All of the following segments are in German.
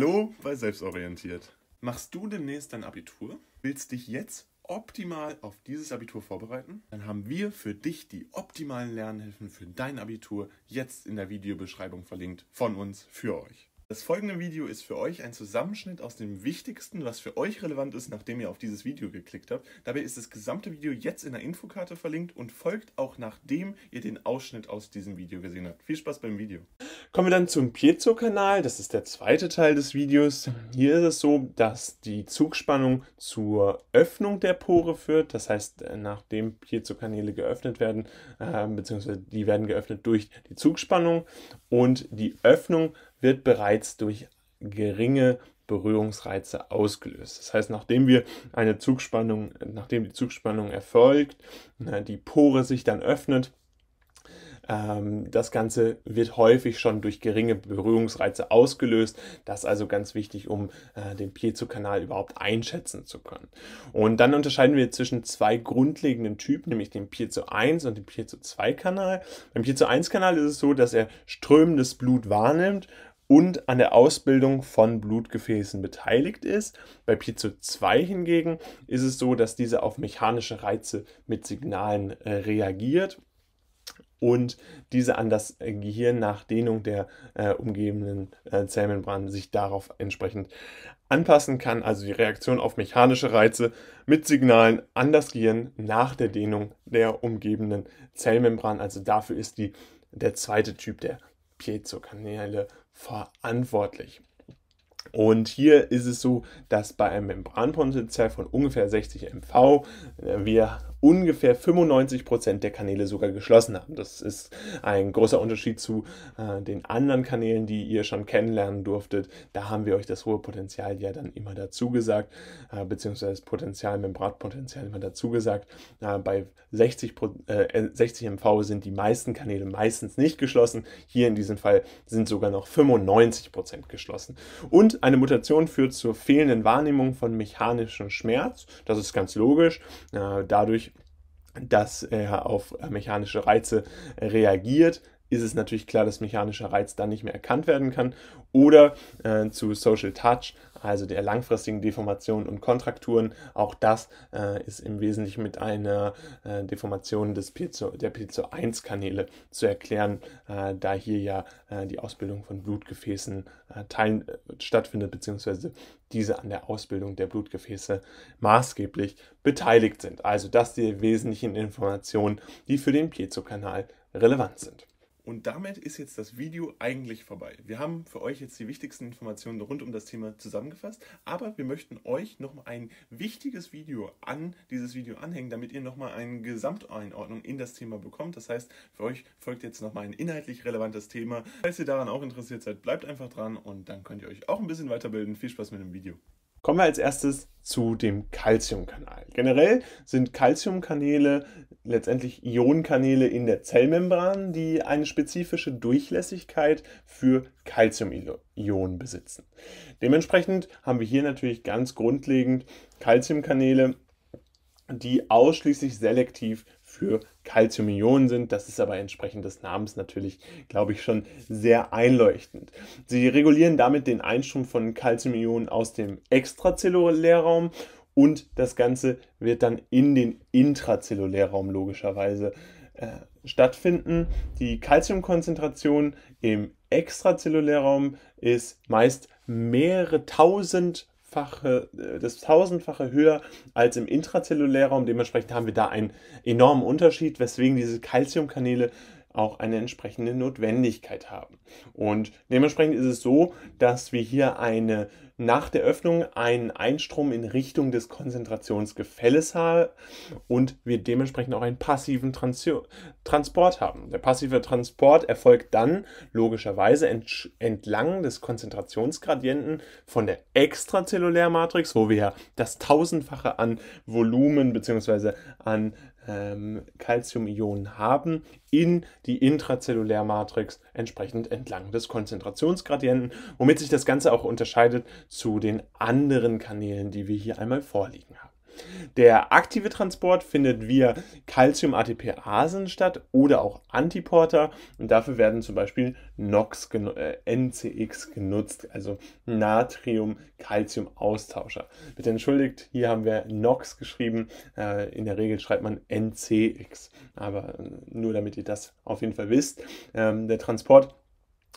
Hallo bei Selbstorientiert. Machst du demnächst dein Abitur? Willst dich jetzt optimal auf dieses Abitur vorbereiten? Dann haben wir für dich die optimalen Lernhilfen für dein Abitur jetzt in der Videobeschreibung verlinkt von uns für euch. Das folgende Video ist für euch ein Zusammenschnitt aus dem Wichtigsten, was für euch relevant ist, nachdem ihr auf dieses Video geklickt habt. Dabei ist das gesamte Video jetzt in der Infokarte verlinkt und folgt auch nachdem ihr den Ausschnitt aus diesem Video gesehen habt. Viel Spaß beim Video. Kommen wir dann zum Piezo-Kanal, das ist der zweite Teil des Videos. Hier ist es so, dass die Zugspannung zur Öffnung der Pore führt, das heißt, äh, nachdem Piezo-Kanäle geöffnet werden, äh, beziehungsweise die werden geöffnet durch die Zugspannung und die Öffnung wird bereits durch geringe Berührungsreize ausgelöst. Das heißt, nachdem wir eine Zugspannung, nachdem die Zugspannung erfolgt, die Pore sich dann öffnet, ähm, das Ganze wird häufig schon durch geringe Berührungsreize ausgelöst. Das ist also ganz wichtig, um äh, den Piezo-Kanal überhaupt einschätzen zu können. Und dann unterscheiden wir zwischen zwei grundlegenden Typen, nämlich dem Piezo 1 und dem Piezo 2 Kanal. Beim Piezo 1 Kanal ist es so, dass er strömendes Blut wahrnimmt und an der Ausbildung von Blutgefäßen beteiligt ist. Bei Piezo2 hingegen ist es so, dass diese auf mechanische Reize mit Signalen äh, reagiert und diese an das äh, Gehirn nach Dehnung der äh, umgebenden äh, Zellmembran sich darauf entsprechend anpassen kann, also die Reaktion auf mechanische Reize mit Signalen an das Gehirn nach der Dehnung der umgebenden Zellmembran. Also dafür ist die der zweite Typ der Piezo-Kanäle verantwortlich. Und hier ist es so, dass bei einem Membranpotenzial von ungefähr 60 MV äh, wir ungefähr 95% der Kanäle sogar geschlossen haben. Das ist ein großer Unterschied zu äh, den anderen Kanälen, die ihr schon kennenlernen durftet. Da haben wir euch das hohe Potenzial ja dann immer dazu gesagt, äh, beziehungsweise das Potenzial, Membratpotenzial immer dazu gesagt. Äh, bei 60, 60 MV sind die meisten Kanäle meistens nicht geschlossen. Hier in diesem Fall sind sogar noch 95% geschlossen. Und eine Mutation führt zur fehlenden Wahrnehmung von mechanischem Schmerz. Das ist ganz logisch. Äh, dadurch dass er auf äh, mechanische Reize äh, reagiert, ist es natürlich klar, dass mechanischer Reiz dann nicht mehr erkannt werden kann. Oder äh, zu Social Touch, also der langfristigen Deformationen und Kontrakturen. Auch das äh, ist im Wesentlichen mit einer äh, Deformation des Piezo, der Piezo-1-Kanäle zu erklären, äh, da hier ja äh, die Ausbildung von Blutgefäßen äh, teilen, äh, stattfindet, beziehungsweise diese an der Ausbildung der Blutgefäße maßgeblich beteiligt sind. Also das die wesentlichen Informationen, die für den Piezo-Kanal relevant sind. Und damit ist jetzt das Video eigentlich vorbei. Wir haben für euch jetzt die wichtigsten Informationen rund um das Thema zusammengefasst, aber wir möchten euch noch ein wichtiges Video an dieses Video anhängen, damit ihr nochmal eine Gesamteinordnung in das Thema bekommt. Das heißt, für euch folgt jetzt nochmal ein inhaltlich relevantes Thema. Falls ihr daran auch interessiert seid, bleibt einfach dran und dann könnt ihr euch auch ein bisschen weiterbilden. Viel Spaß mit dem Video. Kommen wir als erstes zu dem Calciumkanal. Generell sind Calciumkanäle letztendlich Ionenkanäle in der Zellmembran, die eine spezifische Durchlässigkeit für Calciumionen besitzen. Dementsprechend haben wir hier natürlich ganz grundlegend Calciumkanäle, die ausschließlich selektiv für Calciumionen sind. Das ist aber entsprechend des Namens natürlich, glaube ich, schon sehr einleuchtend. Sie regulieren damit den Einstrom von Calciumionen aus dem Extrazellulärraum und das Ganze wird dann in den Intrazellulärraum logischerweise äh, stattfinden. Die Calciumkonzentration im Extrazellulärraum ist meist mehrere tausend tausendfache, äh, das tausendfache höher als im Intrazellulären Raum. Dementsprechend haben wir da einen enormen Unterschied, weswegen diese Calciumkanäle auch eine entsprechende Notwendigkeit haben. Und dementsprechend ist es so, dass wir hier eine nach der Öffnung einen Einstrom in Richtung des Konzentrationsgefälles haben und wir dementsprechend auch einen passiven Trans Transport haben. Der passive Transport erfolgt dann logischerweise ent entlang des Konzentrationsgradienten von der extrazellulär Matrix, wo wir ja das tausendfache an Volumen bzw. an ähm, Calcium-Ionen haben, in die Intrazellulärmatrix entsprechend entlang des Konzentrationsgradienten, womit sich das Ganze auch unterscheidet zu den anderen Kanälen, die wir hier einmal vorliegen haben. Der aktive Transport findet via calcium atp asen statt oder auch Antiporter und dafür werden zum Beispiel NOx, äh, NCX genutzt, also Natrium-Calcium-Austauscher. Bitte entschuldigt, hier haben wir NOx geschrieben, äh, in der Regel schreibt man NCX, aber äh, nur damit ihr das auf jeden Fall wisst. Ähm, der Transport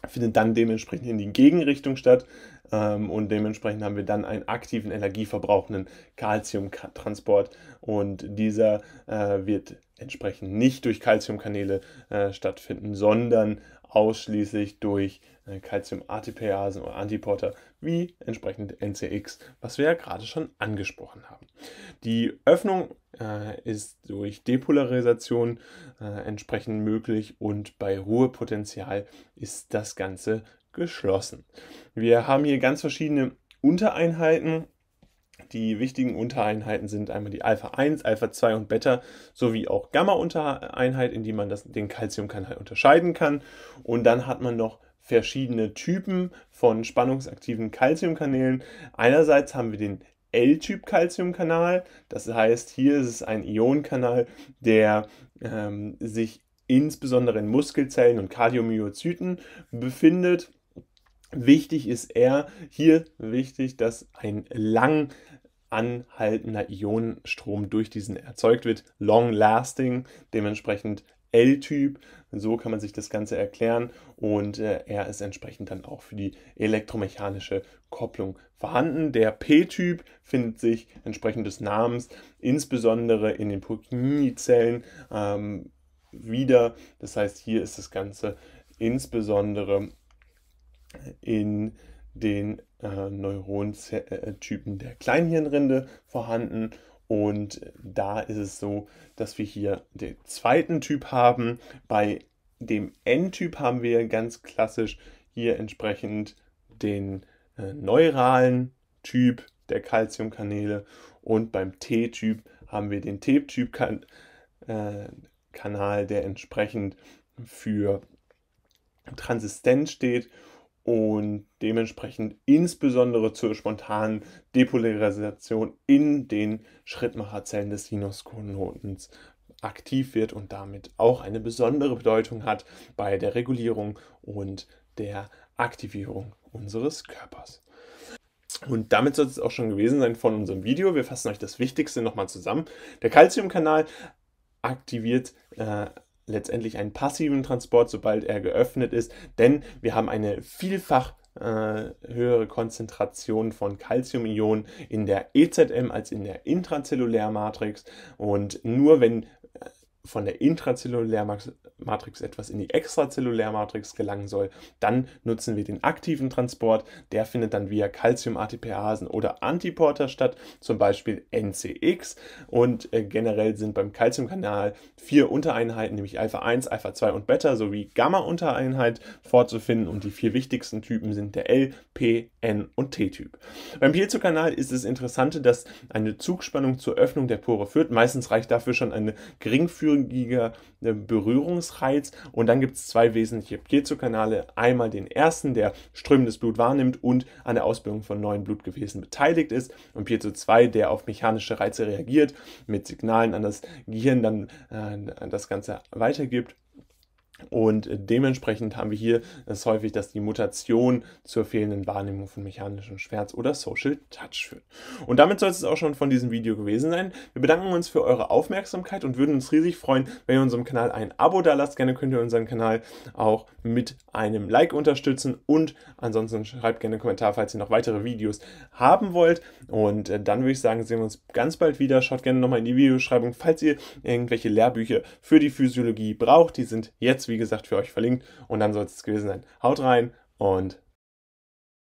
findet dann dementsprechend in die Gegenrichtung statt ähm, und dementsprechend haben wir dann einen aktiven, energieverbrauchenden Calciumtransport und dieser äh, wird entsprechend nicht durch Calciumkanäle äh, stattfinden, sondern ausschließlich durch äh, Calcium-ATPasen oder Antiporter wie entsprechend NCX, was wir ja gerade schon angesprochen haben. Die Öffnung äh, ist durch Depolarisation äh, entsprechend möglich und bei Ruhepotenzial ist das Ganze geschlossen. Wir haben hier ganz verschiedene Untereinheiten die wichtigen Untereinheiten sind einmal die Alpha 1, Alpha 2 und Beta sowie auch Gamma-Untereinheit, in die man das, den Calciumkanal unterscheiden kann. Und dann hat man noch verschiedene Typen von spannungsaktiven Calciumkanälen. Einerseits haben wir den L-Typ Calciumkanal, das heißt, hier ist es ein Ionenkanal, der ähm, sich insbesondere in Muskelzellen und Kardiomyozyten befindet. Wichtig ist er hier wichtig, dass ein lang anhaltender Ionenstrom durch diesen erzeugt wird. Long lasting, dementsprechend L-Typ. So kann man sich das Ganze erklären und äh, er ist entsprechend dann auch für die elektromechanische Kopplung vorhanden. Der P-Typ findet sich entsprechend des Namens insbesondere in den Purkinje-Zellen ähm, wieder. Das heißt, hier ist das Ganze insbesondere in den äh, Neuronentypen äh, der Kleinhirnrinde vorhanden. Und da ist es so, dass wir hier den zweiten Typ haben. Bei dem N-Typ haben wir ganz klassisch hier entsprechend den äh, neuralen Typ der Calciumkanäle und beim T-Typ haben wir den T-Typ-Kanal, äh, der entsprechend für Transistent steht und dementsprechend insbesondere zur spontanen Depolarisation in den Schrittmacherzellen des Sinuskonotens aktiv wird und damit auch eine besondere Bedeutung hat bei der Regulierung und der Aktivierung unseres Körpers. Und damit soll es auch schon gewesen sein von unserem Video. Wir fassen euch das Wichtigste nochmal zusammen. Der Calciumkanal aktiviert äh, letztendlich einen passiven Transport, sobald er geöffnet ist, denn wir haben eine vielfach äh, höhere Konzentration von Calciumionen in der EZM als in der intrazellulärmatrix und nur wenn von der Intrazellulärmatrix etwas in die Extrazellulärmatrix gelangen soll, dann nutzen wir den aktiven Transport. Der findet dann via Calcium-ATPasen oder Antiporter statt, zum Beispiel NCX. Und äh, generell sind beim Calciumkanal vier Untereinheiten, nämlich Alpha-1, Alpha-2 und Beta sowie Gamma-Untereinheit vorzufinden. Und die vier wichtigsten Typen sind der L, P, N und T-Typ. Beim Piezo-Kanal ist es interessant, dass eine Zugspannung zur Öffnung der Pore führt. Meistens reicht dafür schon eine geringfügige geringfügiger Berührungsreiz. Und dann gibt es zwei wesentliche Piezo-Kanale. Einmal den ersten, der strömendes Blut wahrnimmt und an der Ausbildung von neuen Blutgefäßen beteiligt ist. Und Piezo 2, der auf mechanische Reize reagiert, mit Signalen an das Gehirn dann äh, das Ganze weitergibt. Und dementsprechend haben wir hier es äh, häufig, dass die Mutation zur fehlenden Wahrnehmung von mechanischem Schmerz oder Social Touch führt. Und damit soll es auch schon von diesem Video gewesen sein. Wir bedanken uns für eure Aufmerksamkeit und würden uns riesig freuen, wenn ihr unserem Kanal ein Abo da lasst. Gerne könnt ihr unseren Kanal auch mit einem Like unterstützen und ansonsten schreibt gerne einen Kommentar, falls ihr noch weitere Videos haben wollt. Und äh, dann würde ich sagen, sehen wir uns ganz bald wieder. Schaut gerne nochmal in die Videobeschreibung, falls ihr irgendwelche Lehrbücher für die Physiologie braucht. Die sind jetzt wieder wie gesagt, für euch verlinkt. Und dann soll es gewesen sein. Haut rein und